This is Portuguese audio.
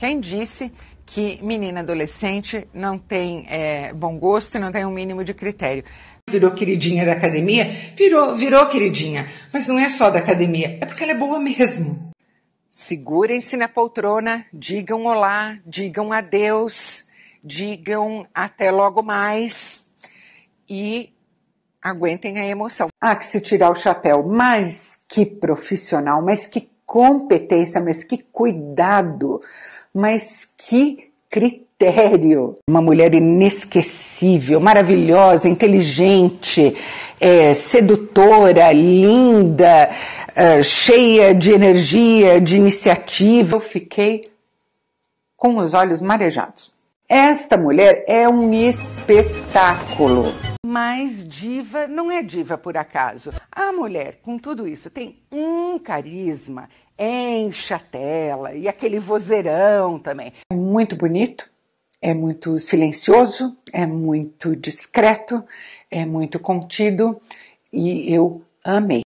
Quem disse que menina adolescente não tem é, bom gosto e não tem um mínimo de critério? Virou queridinha da academia? Virou, virou queridinha. Mas não é só da academia, é porque ela é boa mesmo. Segurem-se na poltrona, digam olá, digam adeus, digam até logo mais e aguentem a emoção. Ah, que se tirar o chapéu, mas que profissional, mas que competência, mas que cuidado mas que critério! Uma mulher inesquecível, maravilhosa, inteligente, é, sedutora, linda, é, cheia de energia, de iniciativa. Eu fiquei com os olhos marejados. Esta mulher é um espetáculo. Mas diva não é diva por acaso. A mulher, com tudo isso, tem um carisma, enche a tela e aquele vozeirão também. É muito bonito, é muito silencioso, é muito discreto, é muito contido e eu amei.